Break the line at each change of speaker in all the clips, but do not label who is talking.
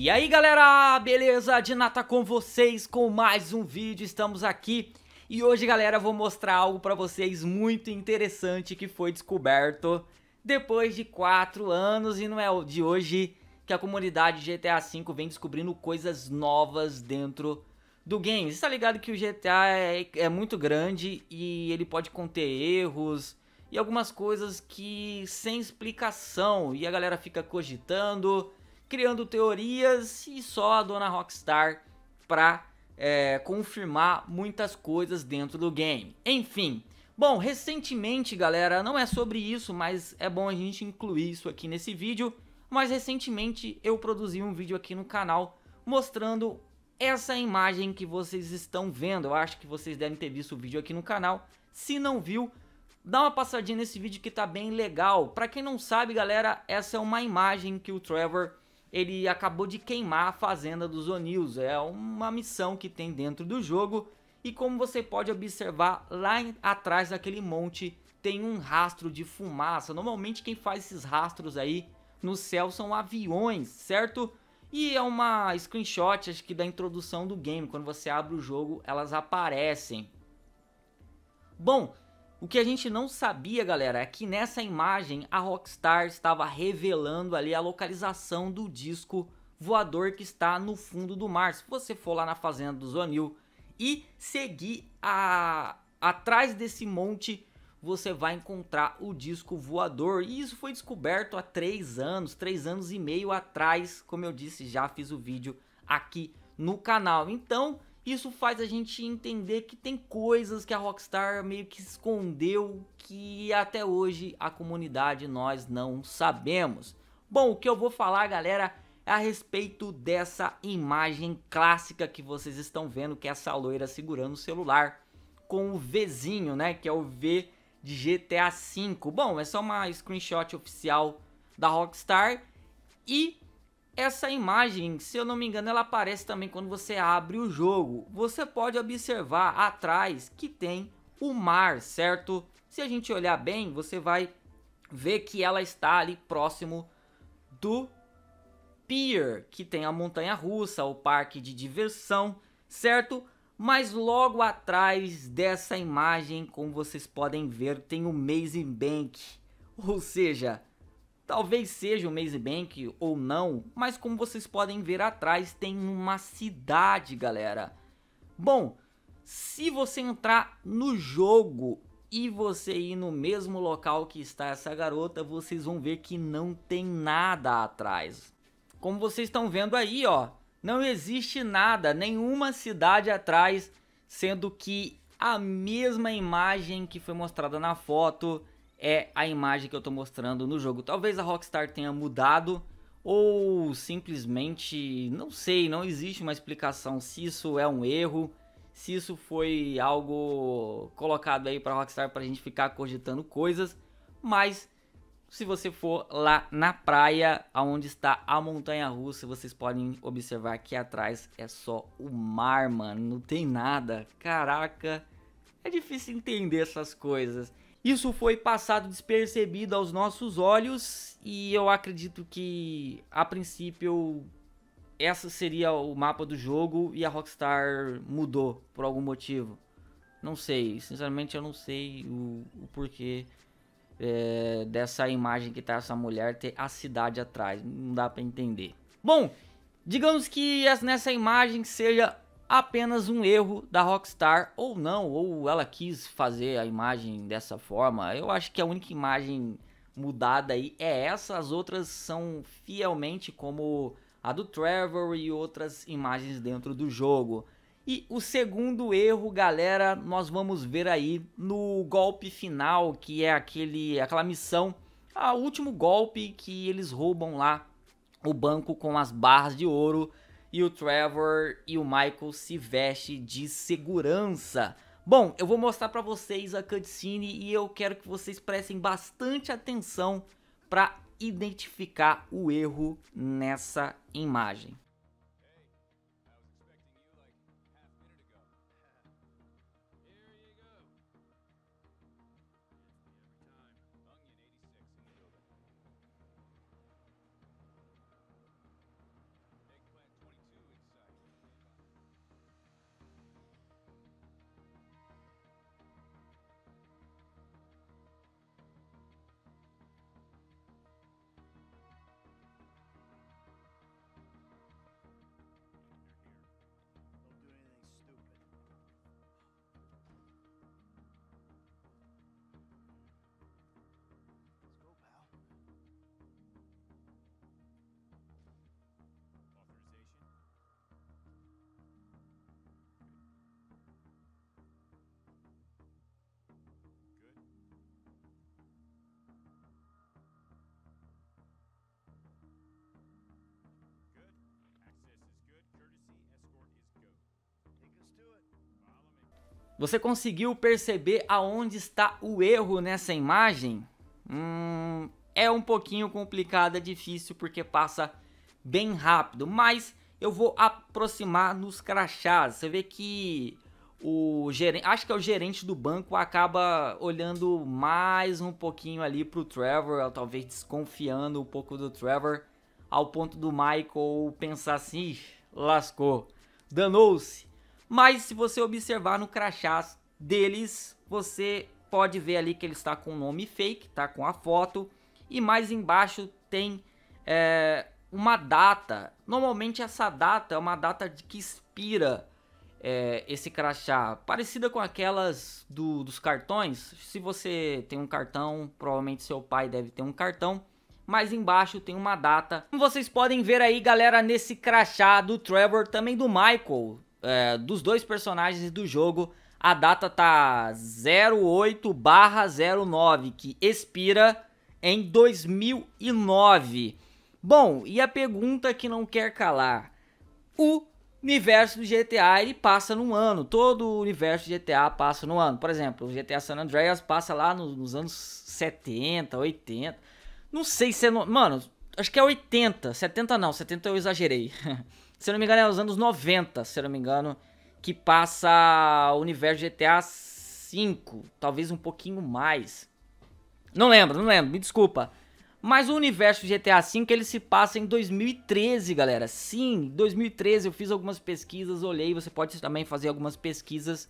E aí
galera, beleza? De nata com vocês com mais um vídeo, estamos aqui E hoje galera, vou mostrar algo pra vocês muito interessante que foi descoberto Depois de 4 anos e não é de hoje que a comunidade GTA V vem descobrindo coisas novas dentro do game Você tá ligado que o GTA é, é muito grande e ele pode conter erros e algumas coisas que sem explicação e a galera fica cogitando criando teorias e só a dona Rockstar pra é, confirmar muitas coisas dentro do game. Enfim. Bom, recentemente, galera, não é sobre isso, mas é bom a gente incluir isso aqui nesse vídeo. Mas recentemente eu produzi um vídeo aqui no canal mostrando essa imagem que vocês estão vendo. Eu acho que vocês devem ter visto o vídeo aqui no canal. Se não viu, dá uma passadinha nesse vídeo que tá bem legal. Para quem não sabe, galera, essa é uma imagem que o Trevor ele acabou de queimar a fazenda dos O'Neills. É uma missão que tem dentro do jogo. E como você pode observar, lá em, atrás daquele monte tem um rastro de fumaça. Normalmente quem faz esses rastros aí no céu são aviões, certo? E é uma screenshot acho que da introdução do game. Quando você abre o jogo, elas aparecem. Bom, o que a gente não sabia, galera, é que nessa imagem a Rockstar estava revelando ali a localização do disco voador que está no fundo do mar. Se você for lá na fazenda do Zonil e seguir a... atrás desse monte, você vai encontrar o disco voador. E isso foi descoberto há três anos, três anos e meio atrás, como eu disse, já fiz o vídeo aqui no canal. Então, isso faz a gente entender que tem coisas que a Rockstar meio que escondeu que até hoje a comunidade nós não sabemos. Bom, o que eu vou falar, galera, é a respeito dessa imagem clássica que vocês estão vendo, que é essa loira segurando o celular com o Vzinho, né, que é o V de GTA V. Bom, é só uma screenshot oficial da Rockstar e essa imagem, se eu não me engano, ela aparece também quando você abre o jogo. Você pode observar atrás que tem o mar, certo? Se a gente olhar bem, você vai ver que ela está ali próximo do pier, que tem a montanha russa, o parque de diversão, certo? Mas logo atrás dessa imagem, como vocês podem ver, tem o Amazing Bank. Ou seja, Talvez seja o Maze Bank ou não, mas como vocês podem ver atrás, tem uma cidade, galera. Bom, se você entrar no jogo e você ir no mesmo local que está essa garota, vocês vão ver que não tem nada atrás. Como vocês estão vendo aí, ó, não existe nada, nenhuma cidade atrás, sendo que a mesma imagem que foi mostrada na foto é a imagem que eu estou mostrando no jogo. Talvez a Rockstar tenha mudado ou simplesmente, não sei, não existe uma explicação se isso é um erro, se isso foi algo colocado aí para Rockstar para a gente ficar cogitando coisas, mas se você for lá na praia, aonde está a montanha russa, vocês podem observar que atrás é só o mar, mano, não tem nada. Caraca, é difícil entender essas coisas. Isso foi passado despercebido aos nossos olhos e eu acredito que a princípio essa seria o mapa do jogo e a Rockstar mudou por algum motivo. Não sei, sinceramente eu não sei o, o porquê é, dessa imagem que tá essa mulher ter a cidade atrás, não dá para entender. Bom, digamos que nessa imagem seja apenas um erro da Rockstar ou não, ou ela quis fazer a imagem dessa forma. Eu acho que a única imagem mudada aí é essa, as outras são fielmente como a do Trevor e outras imagens dentro do jogo. E o segundo erro, galera, nós vamos ver aí no golpe final, que é aquele aquela missão, o último golpe que eles roubam lá o banco com as barras de ouro e o Trevor e o Michael se vestem de segurança. Bom, eu vou mostrar para vocês a cutscene e eu quero que vocês prestem bastante atenção para identificar o erro nessa imagem. Você conseguiu perceber aonde está o erro nessa imagem? Hum, é um pouquinho complicado, é difícil porque passa bem rápido, mas eu vou aproximar nos crachás. Você vê que o gerente, acho que é o gerente do banco acaba olhando mais um pouquinho ali pro Trevor, talvez desconfiando um pouco do Trevor, ao ponto do Michael pensar assim, lascou, danou-se. Mas se você observar no crachás deles, você pode ver ali que ele está com o nome fake, tá com a foto. E mais embaixo tem é, uma data. Normalmente essa data é uma data de que expira é, esse crachá, parecida com aquelas do, dos cartões. Se você tem um cartão, provavelmente seu pai deve ter um cartão. Mais embaixo tem uma data. Como vocês podem ver aí, galera, nesse crachá do Trevor, também do Michael é, dos dois personagens e do jogo. A data tá 08 09, que expira em 2009. Bom, e a pergunta que não quer calar. O universo do GTA, ele passa num ano. Todo o universo do GTA passa num ano. Por exemplo, o GTA San Andreas passa lá nos, nos anos 70, 80. Não sei se é... No... Mano, acho que é 80. 70 não, 70 eu exagerei. Se não me engano, é os anos 90, se não me engano, que passa o universo GTA V, talvez um pouquinho mais. Não lembro, não lembro, me desculpa. Mas o universo GTA V ele se passa em 2013, galera. Sim, 2013 eu fiz algumas pesquisas, olhei, você pode também fazer algumas pesquisas.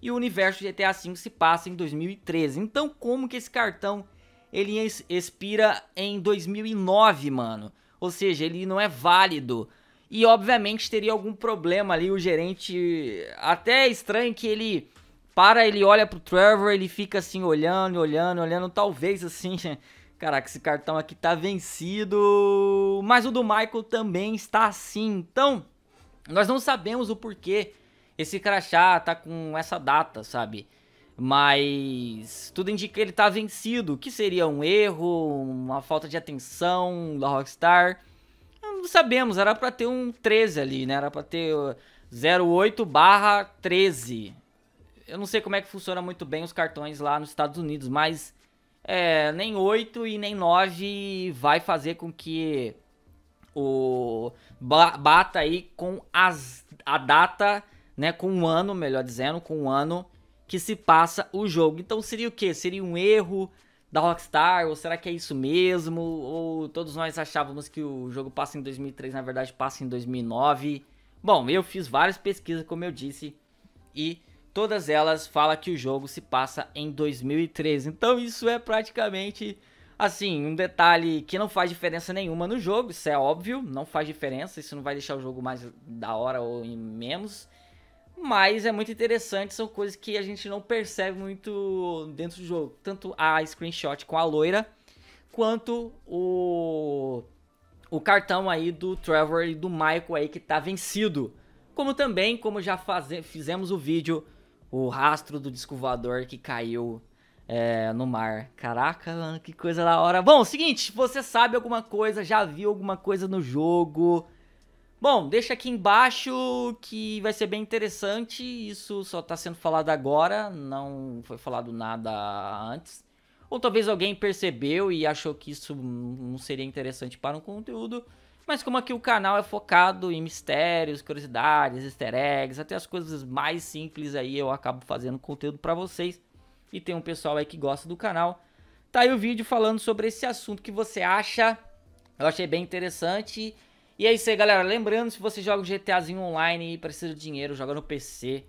E o universo GTA V se passa em 2013. Então, como que esse cartão ele expira em 2009, mano? Ou seja, ele não é válido e obviamente teria algum problema ali. O gerente. Até é estranho que ele para, ele olha pro Trevor, ele fica assim olhando, olhando, olhando. Talvez assim. Caraca, esse cartão aqui tá vencido. Mas o do Michael também está assim. Então, nós não sabemos o porquê esse crachá tá com essa data, sabe? Mas tudo indica que ele tá vencido, que seria um erro, uma falta de atenção da Rockstar sabemos, era para ter um 13 ali, né? Era para ter 08 eh, barra 13. Eu não sei como é que funciona muito bem os cartões lá nos Estados Unidos, mas é, nem 8 e nem 9 vai fazer com que o bata aí com as, a data, né, com um ano, melhor dizendo, com um ano que se passa o jogo. Então seria o que? Seria um erro, da Rockstar, ou será que é isso mesmo? Ou todos nós achávamos que o jogo passa em 2003, na verdade passa em 2009? Bom, eu fiz várias pesquisas, como eu disse, e todas elas falam que o jogo se passa em 2013. Então isso é praticamente assim, um detalhe que não faz diferença nenhuma no jogo, isso é óbvio, não faz diferença, isso não vai deixar o jogo mais da hora ou menos. Mas é muito interessante, são coisas que a gente não percebe muito dentro do jogo. Tanto a screenshot com a loira, quanto o, o cartão aí do Trevor e do Michael aí que tá vencido. Como também, como já faze, fizemos o vídeo, o rastro do disco que caiu é, no mar. Caraca, mano, que coisa da hora. Bom, seguinte, você sabe alguma coisa, já viu alguma coisa no jogo Bom, deixa aqui embaixo que vai ser bem interessante. Isso só está sendo falado agora, não foi falado nada antes. Ou talvez alguém percebeu e achou que isso não seria interessante para um conteúdo. Mas como aqui o canal é focado em mistérios, curiosidades, easter eggs, até as coisas mais simples aí eu acabo fazendo conteúdo para vocês. E tem um pessoal aí que gosta do canal. Tá aí o vídeo falando sobre esse assunto que você acha. Eu achei bem interessante. E é isso aí, galera. Lembrando, se você joga um GTAzinho online e precisa de dinheiro, joga no PC.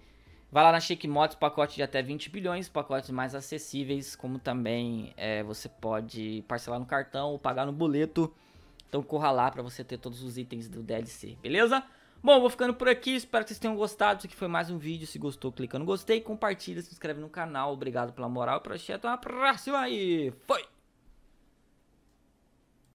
Vai lá na Shake Mods, pacote de até 20 bilhões, pacotes mais acessíveis, como também é, você pode parcelar no cartão ou pagar no boleto. Então corra lá para você ter todos os itens do DLC, beleza? Bom, vou ficando por aqui, espero que vocês tenham gostado. Isso aqui foi mais um vídeo. Se gostou, clica no gostei, compartilha, se inscreve no canal. Obrigado pela moral e projeto. Até a próxima e foi!